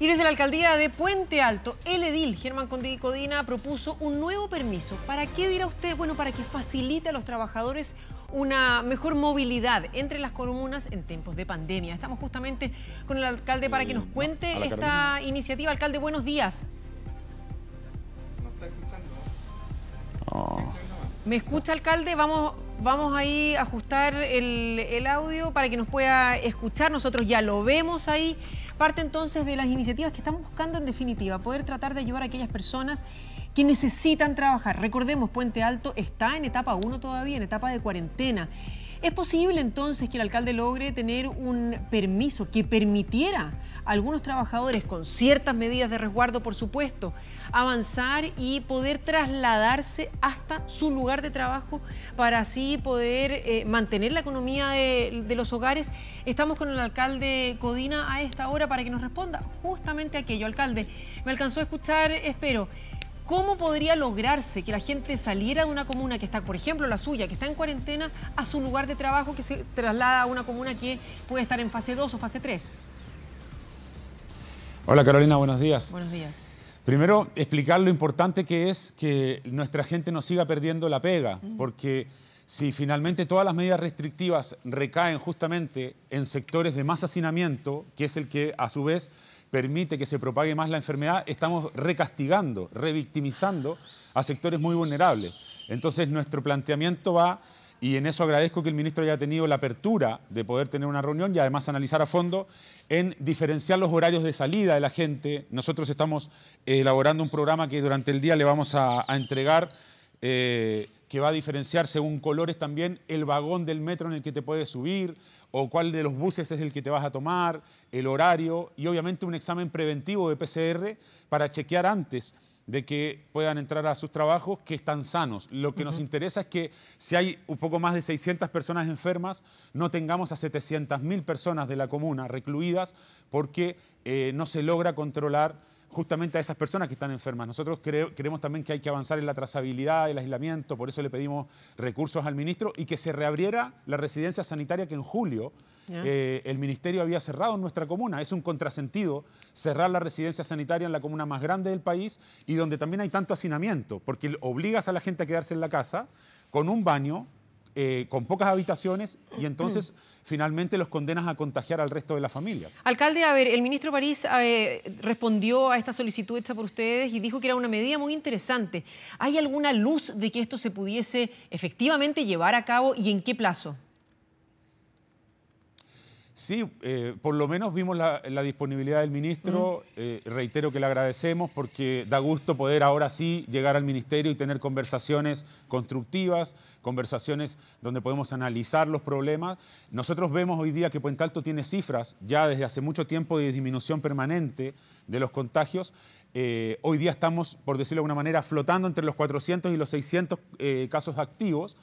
Y desde la alcaldía de Puente Alto, el edil Germán Condi Codina propuso un nuevo permiso. ¿Para qué dirá usted? Bueno, para que facilite a los trabajadores una mejor movilidad entre las comunas en tiempos de pandemia. Estamos justamente con el alcalde para que nos mm, cuente esta iniciativa. Alcalde, buenos días. ¿Me escucha, alcalde? Vamos, vamos ahí a ajustar el audio para que nos pueda escuchar. Nosotros ya lo vemos ahí. Parte entonces de las iniciativas que estamos buscando en definitiva, poder tratar de ayudar a aquellas personas que necesitan trabajar. Recordemos, Puente Alto está en etapa 1 todavía, en etapa de cuarentena. ¿Es posible entonces que el alcalde logre tener un permiso que permitiera a algunos trabajadores, con ciertas medidas de resguardo por supuesto, avanzar y poder trasladarse hasta su lugar de trabajo para así poder eh, mantener la economía de, de los hogares? Estamos con el alcalde Codina a esta hora para que nos responda justamente aquello. Alcalde, me alcanzó a escuchar, espero. ¿Cómo podría lograrse que la gente saliera de una comuna que está, por ejemplo, la suya, que está en cuarentena, a su lugar de trabajo que se traslada a una comuna que puede estar en fase 2 o fase 3? Hola Carolina, buenos días. Buenos días. Primero, explicar lo importante que es que nuestra gente no siga perdiendo la pega, porque si finalmente todas las medidas restrictivas recaen justamente en sectores de más hacinamiento, que es el que a su vez permite que se propague más la enfermedad, estamos recastigando, revictimizando a sectores muy vulnerables. Entonces nuestro planteamiento va, y en eso agradezco que el ministro haya tenido la apertura de poder tener una reunión y además analizar a fondo en diferenciar los horarios de salida de la gente. Nosotros estamos elaborando un programa que durante el día le vamos a, entregar. Eh, que va a diferenciar según colores también el vagón del metro en el que te puedes subir o cuál de los buses es el que te vas a tomar, el horario y obviamente un examen preventivo de PCR para chequear antes de que puedan entrar a sus trabajos que están sanos. Lo que nos interesa es que si hay un poco más de 600 personas enfermas, no tengamos a 700.000 personas de la comuna recluidas porque eh, no se logra controlar justamente a esas personas que están enfermas. Nosotros creemos también que hay que avanzar en la trazabilidad, el aislamiento, por eso le pedimos recursos al ministro y que se reabriera la residencia sanitaria que en julio eh, el ministerio había cerrado en nuestra comuna. Es un contrasentido cerrar la residencia sanitaria en la comuna más grande del país y donde también hay tanto hacinamiento, porque obligas a la gente a quedarse en la casa con un baño, eh, con pocas habitaciones y entonces finalmente los condenas a contagiar al resto de la familia. Alcalde, a ver, el ministro París eh, respondió a esta solicitud hecha por ustedes y dijo que era una medida muy interesante. ¿Hay alguna luz de que esto se pudiese efectivamente llevar a cabo y en qué plazo? Sí, eh, por lo menos vimos la, disponibilidad del ministro. Eh, reitero que le agradecemos porque da gusto poder ahora sí llegar al ministerio y tener conversaciones constructivas, conversaciones donde podemos analizar los problemas. Nosotros vemos hoy día que Puente Alto tiene cifras ya desde hace mucho tiempo de disminución permanente de los contagios. Eh, hoy día estamos, por decirlo de alguna manera, flotando entre los 400 y los 600 casos activos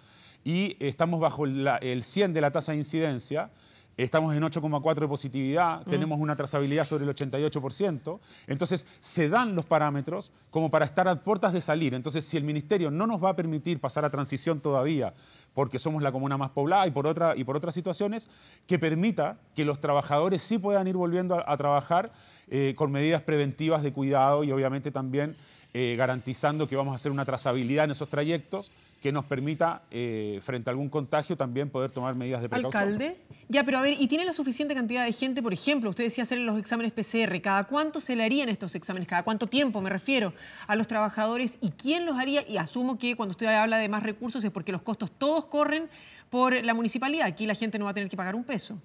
y estamos bajo el 100 de la tasa de incidencia estamos en 8,4 de positividad, tenemos una trazabilidad sobre el 88%, entonces se dan los parámetros como para estar a puertas de salir. Entonces, si el ministerio no nos va a permitir pasar a transición todavía, porque somos la comuna más poblada y por, otra, y por otras situaciones, que permita que los trabajadores sí puedan ir volviendo a, trabajar eh, con medidas preventivas de cuidado y obviamente también eh, garantizando que vamos a hacer una trazabilidad en esos trayectos que nos permita, eh, frente a algún contagio, también poder tomar medidas de precaución. Alcalde, ya, pero a ver, ¿y tiene la suficiente cantidad de gente, por ejemplo, usted decía hacer los exámenes PCR, ¿cada cuánto se le harían estos exámenes? ¿Cada cuánto tiempo, me refiero, a los trabajadores? ¿Y quién los haría? Y asumo que cuando usted habla de más recursos es porque los costos todos corren por la municipalidad. Aquí la gente no va a tener que pagar un peso.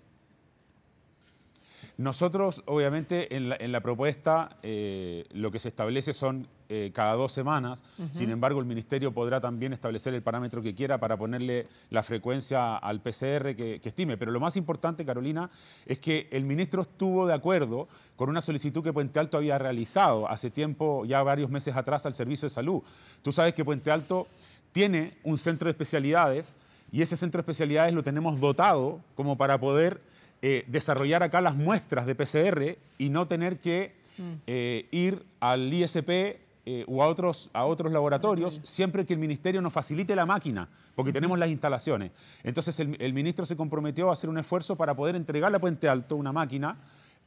Nosotros, obviamente, en la, propuesta eh, lo que se establece son eh, cada dos semanas. Sin embargo, el Ministerio podrá también establecer el parámetro que quiera para ponerle la frecuencia al PCR que, que, estime. Pero lo más importante, Carolina, es que el ministro estuvo de acuerdo con una solicitud que Puente Alto había realizado hace tiempo, ya varios meses atrás, al Servicio de Salud. Tú sabes que Puente Alto tiene un centro de especialidades y ese centro de especialidades lo tenemos dotado como para poder eh, desarrollar acá las muestras de PCR y no tener que mm. eh, ir al ISP o eh, a otros, a otros laboratorios, siempre que el ministerio nos facilite la máquina, porque tenemos las instalaciones. Entonces el, ministro se comprometió a hacer un esfuerzo para poder entregar a Puente Alto una máquina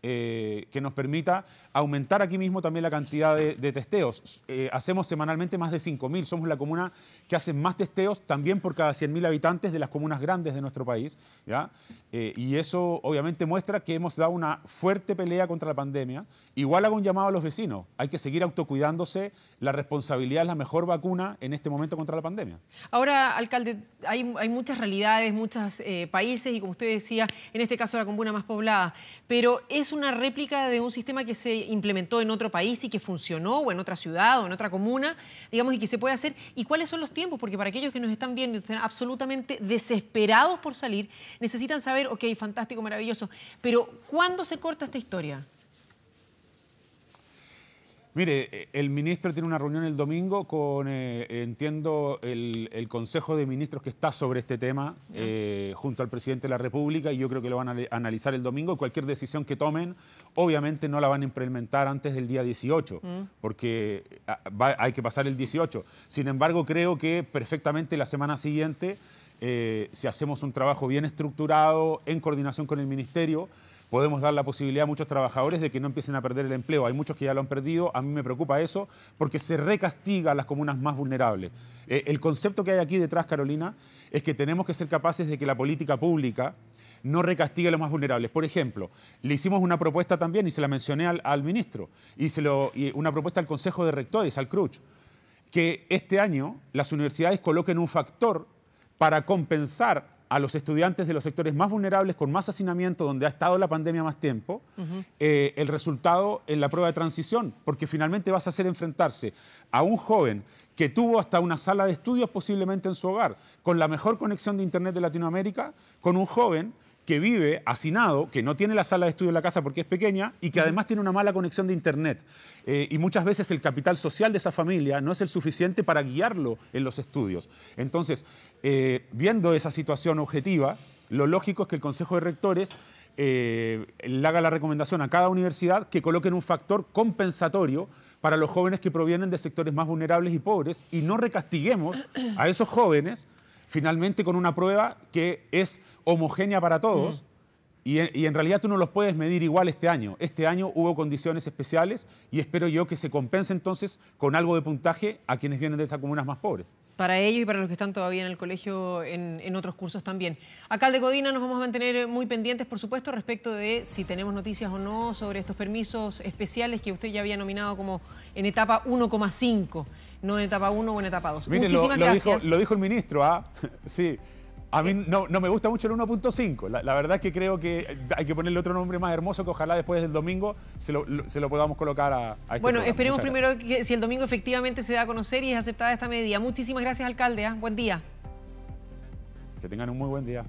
eh, que nos permita aumentar aquí mismo también la cantidad de, testeos. Eh, hacemos semanalmente más de 5.000, somos la comuna que hace más testeos también por cada 100.000 habitantes de las comunas grandes de nuestro país. ¿ya? Eh, y eso obviamente muestra que hemos dado una fuerte pelea contra la pandemia. Igual hago un llamado a los vecinos, hay que seguir autocuidándose, la responsabilidad es la mejor vacuna en este momento contra la pandemia. Ahora, alcalde, hay, hay muchas realidades, muchos países y como usted decía, en este caso la comuna más poblada, pero eso una réplica de un sistema que se implementó en otro país y que funcionó, o en otra ciudad, o en otra comuna, digamos, y que se puede hacer? ¿Y cuáles son los tiempos? Porque para aquellos que nos están viendo y están absolutamente desesperados por salir, necesitan saber, ok, fantástico, maravilloso, pero ¿cuándo se corta esta historia? Mire, eh, el ministro tiene una reunión el domingo con, eh, entiendo, el, Consejo de Ministros que está sobre este tema, eh, junto al presidente de la República, y yo creo que lo van a analizar el domingo. Cualquier decisión que tomen, obviamente no la van a implementar antes del día 18, mm. porque ah, hay que pasar el 18. Sin embargo, creo que perfectamente la semana siguiente, si hacemos un trabajo bien estructurado, en coordinación con el ministerio, podemos dar la posibilidad a muchos trabajadores de que no empiecen a perder el empleo. Hay muchos que ya lo han perdido, a mí me preocupa eso, porque se recastiga a las comunas más vulnerables. Eh, el concepto que hay aquí detrás, Carolina, es que tenemos que ser capaces de que la política pública no recastigue a los más vulnerables. Por ejemplo, le hicimos una propuesta también, y se la mencioné al, ministro, y, se lo, y una propuesta al Consejo de Rectores, al CRUCH, que este año las universidades coloquen un factor para compensar a los estudiantes de los sectores más vulnerables, con más hacinamiento, donde ha estado la pandemia más tiempo, eh, el resultado en la prueba de transición, porque finalmente vas a hacer enfrentarse a un joven que tuvo hasta una sala de estudios posiblemente en su hogar, con la mejor conexión de Internet de Latinoamérica, con un joven que vive hacinado, que no tiene la sala de estudio en la casa porque es pequeña y que además tiene una mala conexión de Internet. Eh, y muchas veces el capital social de esa familia no es el suficiente para guiarlo en los estudios. Entonces, eh, viendo esa situación objetiva, lo lógico es que el Consejo de Rectores eh, le haga la recomendación a cada universidad que coloquen un factor compensatorio para los jóvenes que provienen de sectores más vulnerables y pobres y no recastiguemos a esos jóvenes finalmente con una prueba que es homogénea para todos. Y en, realidad tú no los puedes medir igual este año. Este año hubo condiciones especiales y espero yo que se compense entonces con algo de puntaje a quienes vienen de estas comunas más pobres. Para ellos y para los que están todavía en el colegio, en, otros cursos también. de Codina, nos vamos a mantener muy pendientes, por supuesto, respecto de si tenemos noticias o no sobre estos permisos especiales que usted ya había nominado como en etapa 1,5 no en etapa 1 o en etapa 2. Muchísimas lo, gracias. Dijo, lo dijo el ministro, ¿ah? sí. A mí no, me gusta mucho el 1.5. La, verdad es que creo que hay que ponerle otro nombre más hermoso que ojalá después del domingo se lo, podamos colocar a, a este Bueno, esperemos primero que si el domingo efectivamente se da a conocer y es aceptada esta medida. Muchísimas gracias, alcalde. ¿ah? Buen día. Que tengan un muy buen día.